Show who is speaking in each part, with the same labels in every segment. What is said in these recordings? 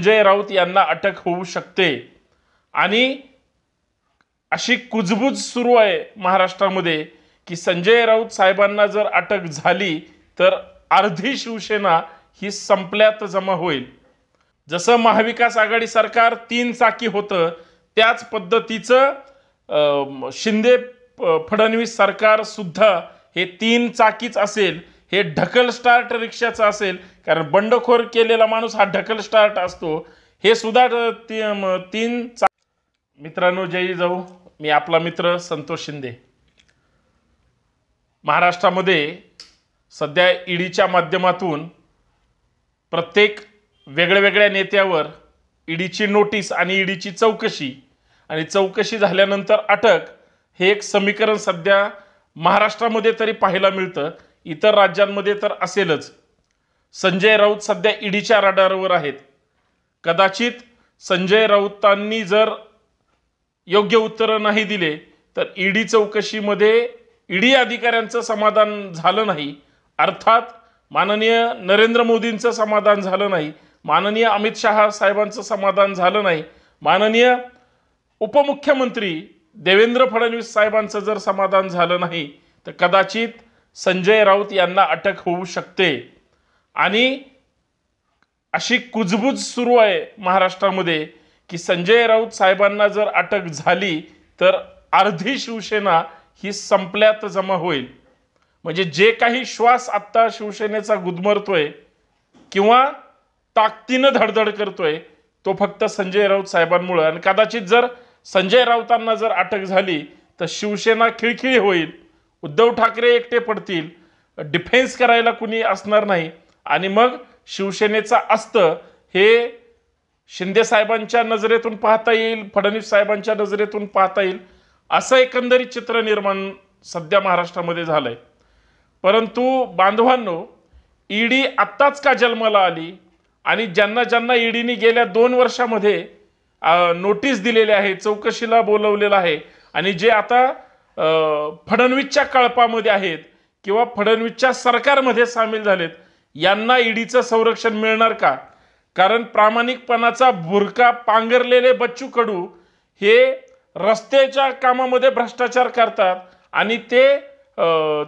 Speaker 1: संजय राऊत यांना अटक होऊ शकते आणि अशी कुजबूज सुरू आहे महाराष्ट्रामध्ये की संजय राऊत साहेबांना जर अटक झाली तर अर्धी शिवसेना ही संपल्यात जमा होईल जसं महाविकास आघाडी सरकार तीन चाकी होतं त्याच पद्धतीचं शिंदे फडणवीस सरकार सुद्धा हे तीन चाकीच असेल हे ढकल स्टार्ट रिक्षाचं असेल कारण बंडखोर केलेला माणूस हा ढकल स्टार्ट असतो हे सुद्धा तीन चा मित्रांनो जयी जाऊ मी आपला मित्र संतोष शिंदे महाराष्ट्रामध्ये सध्या ईडीच्या माध्यमातून प्रत्येक वेगळ्या नेत्यावर ईडीची नोटीस आणि ईडीची चौकशी आणि चौकशी झाल्यानंतर अटक हे एक समीकरण सध्या महाराष्ट्रामध्ये तरी पाहायला मिळतं इतर राज्यांमध्ये तर असेलच संजय राऊत सध्या ईडीच्या रडारवर आहेत कदाचित संजय राऊतांनी जर योग्य उत्तरं नाही दिले तर ईडी चौकशीमध्ये ईडी अधिकाऱ्यांचं समाधान झालं नाही अर्थात माननीय नरेंद्र मोदींचं समाधान झालं नाही माननीय अमित शहा साहेबांचं समाधान झालं नाही माननीय उपमुख्यमंत्री देवेंद्र फडणवीस साहेबांचं जर समाधान झालं नाही तर कदाचित संजय राऊत यांना अटक होऊ शकते आणि अशी कुजबूज सुरू आहे महाराष्ट्रामध्ये की संजय राऊत साहेबांना जर अटक झाली तर अर्धी शिवसेना ही संपल्यात जमा होईल म्हणजे जे काही श्वास आत्ता शिवसेनेचा गुदमरतोय किंवा ताकदीनं धडधड करतोय तो फक्त संजय राऊत साहेबांमुळे आणि कदाचित जर संजय राऊतांना जर अटक झाली तर शिवसेना खिळखिळी होईल उद्धव ठाकरे एकटे पडतील डिफेन्स करायला कुणी असणार नाही आणि मग शिवसेनेचा अस्त हे शिंदे साहेबांच्या नजरेतून पाहता येईल फडणवीस साहेबांच्या नजरेतून पाहता येईल असं एकंदरीत चित्र निर्माण सध्या महाराष्ट्रामध्ये झालं आहे परंतु बांधवांनो ईडी आत्ताच का जन्माला आली आणि ज्यांना ज्यांना ईडीने गेल्या दोन वर्षामध्ये नोटीस दिलेली आहे चौकशीला बोलवलेलं आहे आणि जे आता फडणवीसच्या कळपामध्ये आहेत किंवा फडणवीसच्या सरकारमध्ये सामील झालेत यांना ईडीचं संरक्षण मिळणार का कारण प्रामाणिकपणाचा बुरका पांगरलेले बच्चू कडू हे रस्त्याच्या कामामध्ये भ्रष्टाचार करतात आणि ते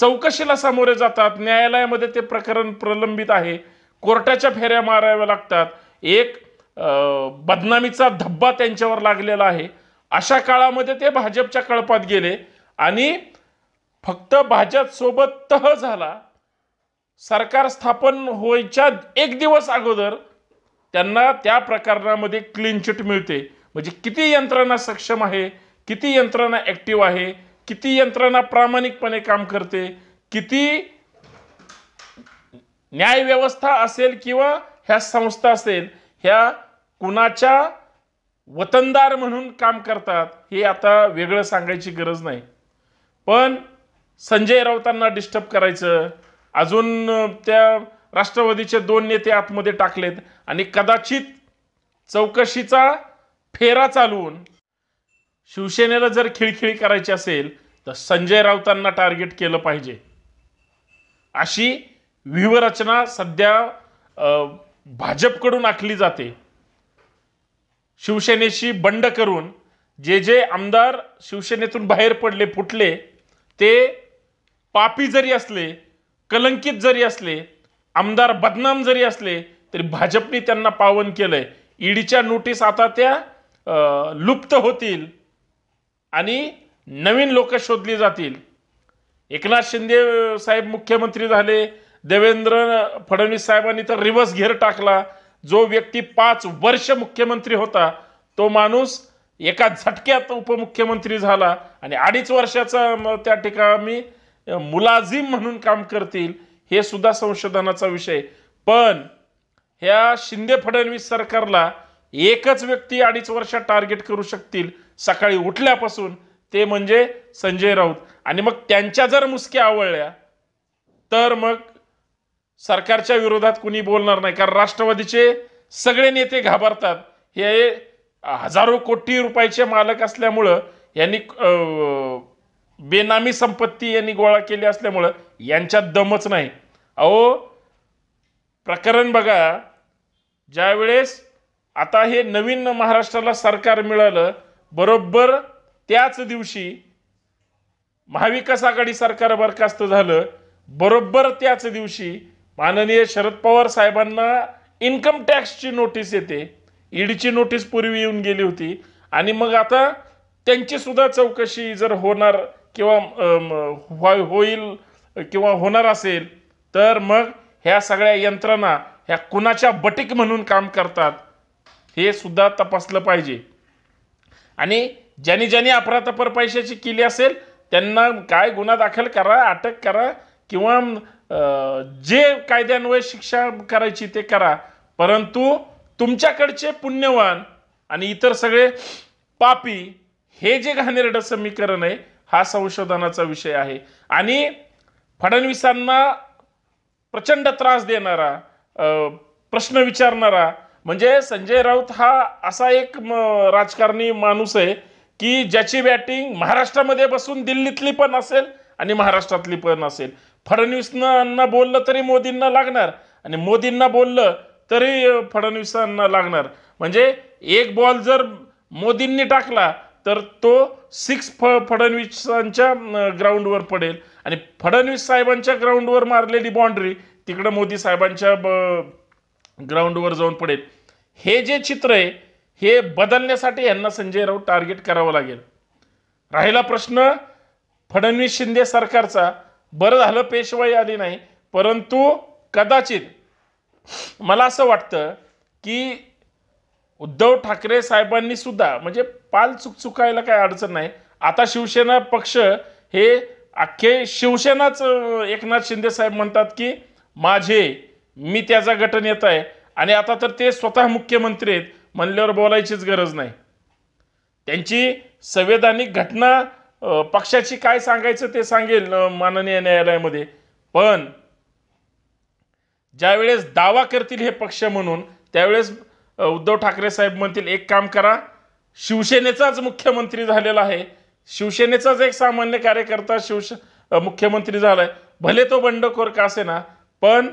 Speaker 1: चौकशीला सामोरे जातात न्यायालयामध्ये ते प्रकरण प्रलंबित आहे कोर्टाच्या फेऱ्या माराव्या लागतात एक बदनामीचा धब्बा त्यांच्यावर लागलेला आहे अशा काळामध्ये ते भाजपच्या कळपात गेले आणि फक्त भाजपसोबत तह झाला सरकार स्थापन होयच्या एक दिवस अगोदर त्यांना त्या प्रकरणामध्ये क्लीन चिट मिळते म्हणजे किती यंत्रणा सक्षम आहे किती यंत्रणा ॲक्टिव्ह आहे किती यंत्रणा प्रामाणिकपणे काम करते किती न्यायव्यवस्था असेल किंवा ह्या संस्था असेल ह्या कुणाच्या वतनदार म्हणून काम करतात हे आता वेगळं सांगायची गरज नाही पण संजय राऊतांना डिस्टर्ब करायचं अजून त्या राष्ट्रवादीचे दोन नेते आतमध्ये टाकलेत आणि कदाचित चौकशीचा फेरा चालवून शिवसेनेला जर खिळखिळी करायची असेल तर संजय राऊतांना टार्गेट केलं पाहिजे अशी व्यूहरचना सध्या भाजपकडून आखली जाते शिवसेनेशी बंड करून जे जे आमदार शिवसेनेतून बाहेर पडले फुटले ते पापी जरी असले कलंकित जरी असले आमदार बदनाम जरी असले तरी भाजपने त्यांना पावन केलंय ईडीच्या नोटीस आता त्या लुप्त होतील आणि नवीन लोक शोधली जातील एकनाथ शिंदे साहेब मुख्यमंत्री झाले देवेंद्र फडणवीस साहेबांनी तर रिव्हर्स घेर टाकला जो व्यक्ती पाच वर्ष मुख्यमंत्री होता तो माणूस एका झटक्यात उपमुख्यमंत्री झाला आणि अडीच वर्षाचा त्या ठिकाणी मी मुलाजिम म्हणून काम करतील हे सुद्धा संशोधनाचा विषय पण ह्या शिंदे फडणवीस सरकारला एकच व्यक्ती अडीच वर्ष टार्गेट करू शकतील सकाळी उठल्यापासून ते म्हणजे संजय राऊत आणि मग त्यांच्या जर मुसक्या आवळल्या तर मग सरकारच्या विरोधात कुणी बोलणार नाही कारण राष्ट्रवादीचे सगळे नेते घाबरतात हे हजारो कोटी रुपयाचे मालक असल्यामुळं यांनी बेनामी संपत्ती यांनी गोळा केली असल्यामुळं यांच्यात दमच नाही अहो प्रकरण बघा ज्यावेळेस आता हे नवीन महाराष्ट्राला सरकार मिळालं बरोबर त्याच दिवशी महाविकास आघाडी सरकार बरखास्त झालं बरोबर त्याच दिवशी माननीय शरद पवार साहेबांना इन्कम टॅक्सची नोटीस येते ईडीची नोटीस पूर्वी येऊन गेली होती आणि मग आता त्यांची सुद्धा चौकशी जर होणार किंवा होईल किंवा होणार असेल तर मग ह्या सगळ्या यंत्रणा ह्या कुणाच्या बटीक म्हणून काम करतात हे सुद्धा तपासलं पाहिजे आणि ज्यांनी ज्यांनी अपराधपर पैशाची केली असेल त्यांना काय गुन्हा दाखल करा अटक करा किंवा जे कायद्यान्वये शिक्षा करायची ते करा परंतु तुमच्याकडचे पुण्यवान आणि इतर सगळे पापी हे जे घाणेरडं समीकरण आहे हा संशोधनाचा विषय आहे आणि फडणवीसांना प्रचंड त्रास देणारा प्रश्न विचारणारा म्हणजे संजय राऊत हा असा एक राजकारणी माणूस आहे की ज्याची बॅटिंग महाराष्ट्रामध्ये बसून दिल्लीतली पण असेल आणि महाराष्ट्रातली पण असेल फडणवीसांना बोललं तरी मोदींना लागणार आणि मोदींना बोललं तरी फडणवीसांना लागणार म्हणजे एक बॉल जर मोदींनी टाकला तर तो सिक्स फ फडणवीसांच्या ग्राउंडवर पडेल आणि फडणवीस साहेबांच्या ग्राउंडवर मारलेली बाँड्री तिकडं मोदी साहेबांच्या ब ग्राउंडवर जाऊन पडेल हे जे चित्र आहे हे बदलण्यासाठी यांना संजय राऊत टार्गेट करावं लागेल राहिला प्रश्न फडणवीस शिंदे सरकारचा बरं झालं पेशवाई आली नाही परंतु कदाचित मला असं वाटतं की उद्धव ठाकरे साहेबांनी सुद्धा म्हणजे पाल चुक चुकायला काय अडचण नाही आता शिवसेना पक्ष हे अख्खे शिवसेनाच एकनाथ शिंदे साहेब म्हणतात की माझे मी त्याचा येत आहे आणि आता तर ते स्वतः मुख्यमंत्री आहेत म्हणल्यावर बोलायचीच गरज नाही त्यांची संवैधानिक घटना पक्षाची काय सांगायचं ते सांगेल माननीय न्यायालयामध्ये पण ज्यावेळेस दावा करतील हे पक्ष म्हणून त्यावेळेस उद्धव ठाकरे साहेब म्हणतील एक काम करा शिवसेनेचाच मुख्यमंत्री झालेला आहे शिवसेनेचाच एक सामान्य कार्यकर्ता शिवश मुख्यमंत्री झालाय भले तो बंडखोर का असे ना पण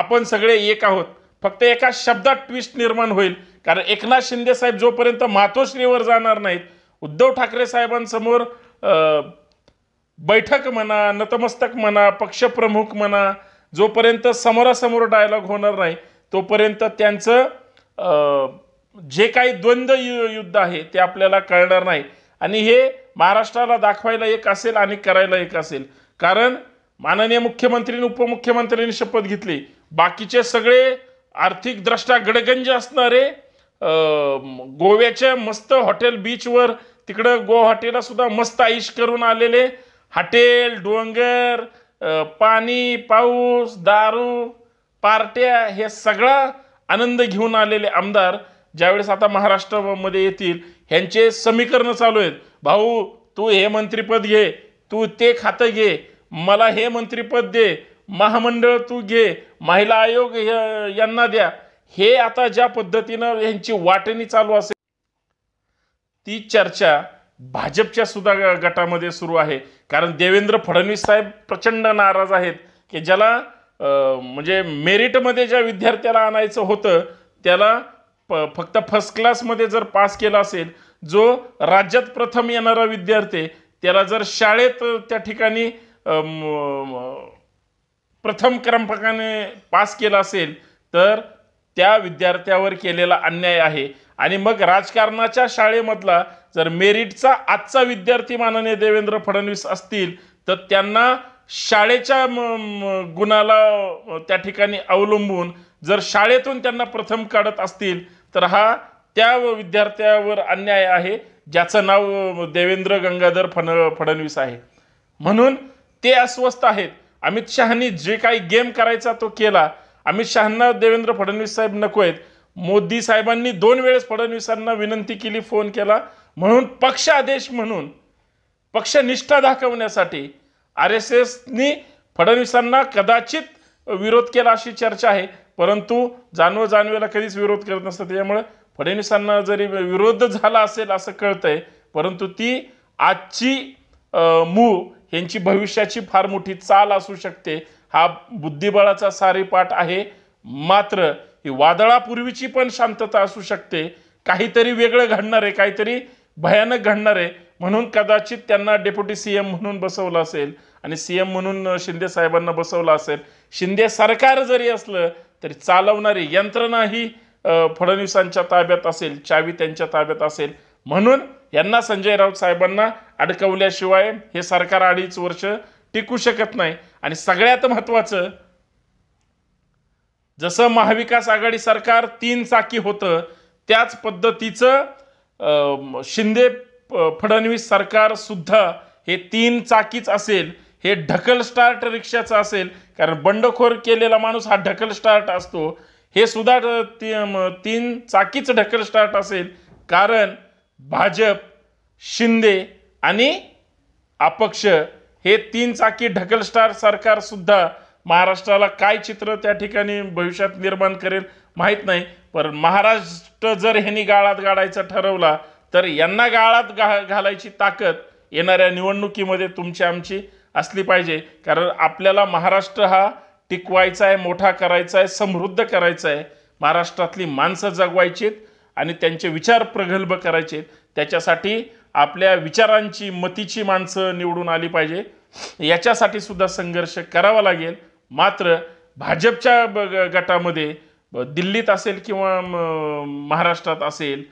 Speaker 1: आपण सगळे एक आहोत फक्त एका शब्दात ट्विस्ट निर्माण होईल कारण एकनाथ शिंदे साहेब जोपर्यंत मातोश्रीवर जाणार नाहीत उद्धव ठाकरे साहेबांसमोर बैठक म्हणा नतमस्तक म्हणा पक्षप्रमुख म्हणा जोपर्यंत समोरासमोर डायलॉग होणार नाही तोपर्यंत त्यांचं जे काही द्वंद्व युद्ध आहे ते आपल्याला कळणार नाही आणि हे महाराष्ट्राला दाखवायला एक असेल आणि करायला एक असेल कारण माननीय मुख्यमंत्रीने उपमुख्यमंत्र्यांनी शपथ घेतली बाकीचे सगळे आर्थिक आर्थिकदृष्ट्या गडगंज असणारे गोव्याच्या मस्त हॉटेल बीचवर तिकडं गोवा हॉटेलला सुद्धा मस्त आईश करून आलेले हॉटेल डोंगर पाणी पाऊस दारू पार्ट्या हे सगळं आनंद घेऊन आलेले आमदार ज्यावेळेस आता महाराष्ट्रामध्ये येतील ह्यांचे समीकरण चालू आहेत भाऊ तू हे मंत्रिपद घे तू ते खातं घे मला हे मंत्रिपद दे महामंडळ तू घे महिला आयोग यांना द्या हे आता ज्या पद्धतीनं यांची वाटणी चालू असेल ती चर्चा भाजपच्या सुद्धा गटामध्ये सुरू आहे कारण देवेंद्र फडणवीस साहेब प्रचंड नाराज आहेत की ज्याला म्हणजे मेरिटमध्ये ज्या विद्यार्थ्याला आणायचं होतं त्याला प फक्त फर्स्ट क्लासमध्ये जर पास केला असेल जो राज्यात प्रथम येणारा विद्यार्थी त्याला जर शाळेत त्या ठिकाणी प्रथम क्रमांकाने पास केला असेल तर त्या विद्यार्थ्यावर केलेला अन्याय आहे आणि मग राजकारणाच्या शाळेमधला जर मेरिटचा आजचा विद्यार्थी माननीय देवेंद्र फडणवीस असतील तर त्यांना शाळेच्या गुणाला त्या ठिकाणी अवलंबून जर शाळेतून त्यांना प्रथम काढत असतील तर हा त्या विद्यार्थ्यावर अन्याय आहे ज्याचं नाव देवेंद्र गंगाधर फड फडणवीस आहे म्हणून ते अस्वस्थ आहेत अमित शहानी जे काही गेम करायचा तो केला अमित शहांना देवेंद्र फडणवीस साहेब नको आहेत मोदी साहेबांनी दोन वेळेस फडणवीसांना विनंती केली फोन केला म्हणून आदेश म्हणून पक्षनिष्ठा दाखवण्यासाठी आर एस एसनी फडणवीसांना कदाचित विरोध केला अशी चर्चा आहे परंतु जाणव जानवेला कधीच विरोध करत नसतं त्यामुळे फडणवीसांना जरी विरोध झाला असेल असं कळतंय परंतु ती आजची मूळ यांची भविष्याची फार मोठी चाल असू शकते हा बुद्धिबळाचा पाठ आहे मात्र ही वादळापूर्वीची पण शांतता असू शकते काहीतरी वेगळं घडणार आहे काहीतरी भयानक घडणार आहे म्हणून कदाचित त्यांना डेप्युटी सी एम म्हणून बसवलं असेल आणि सी एम म्हणून शिंदे साहेबांना बसवलं असेल शिंदे सरकार जरी असलं तरी चालवणारी यंत्रणा ही फडणवीसांच्या ताब्यात असेल चावी त्यांच्या ताब्यात असेल म्हणून यांना संजय राऊत साहेबांना अडकवल्याशिवाय हे सरकार अडीच वर्ष टिकू शकत नाही आणि सगळ्यात महत्त्वाचं जसं महाविकास आघाडी सरकार तीन चाकी होतं त्याच पद्धतीचं शिंदे फडणवीस सरकार सुद्धा हे तीन चाकीच असेल हे ढकल स्टार्ट रिक्षाचं असेल कारण बंडखोर केलेला माणूस हा ढकल स्टार्ट असतो हे सुद्धा तीन चाकीच ढकल स्टार्ट असेल कारण भाजप शिंदे आणि अपक्ष हे तीन चाकी सरकार सरकारसुद्धा महाराष्ट्राला काय चित्र त्या ठिकाणी भविष्यात निर्माण करेल माहीत नाही पण महाराष्ट्र जर ह्यांनी गाळात गाळायचं ठरवला तर यांना गाळात गा घालायची ताकद येणाऱ्या निवडणुकीमध्ये तुमची आमची असली पाहिजे कारण आपल्याला महाराष्ट्र हा टिकवायचा आहे मोठा करायचा आहे समृद्ध करायचा आहे महाराष्ट्रातली माणसं जगवायची आणि त्यांचे विचार प्रगल्भ करायचे त्याच्यासाठी आपल्या विचारांची मतीची माणसं निवडून आली पाहिजे याच्यासाठी सुद्धा संघर्ष करावा लागेल मात्र भाजपच्या ब गटामध्ये दिल्लीत असेल किंवा महाराष्ट्रात असेल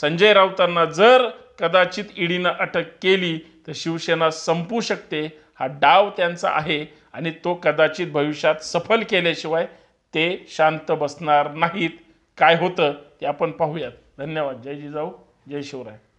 Speaker 1: संजय राऊतांना जर कदाचित ईडीनं अटक केली तर शिवसेना संपू शकते हा डाव त्यांचा आहे आणि तो कदाचित भविष्यात सफल केल्याशिवाय ते शांत बसणार नाहीत काय होतं ते आपण पाहूयात धन्यवाद जय जिजाऊ जय शिवराय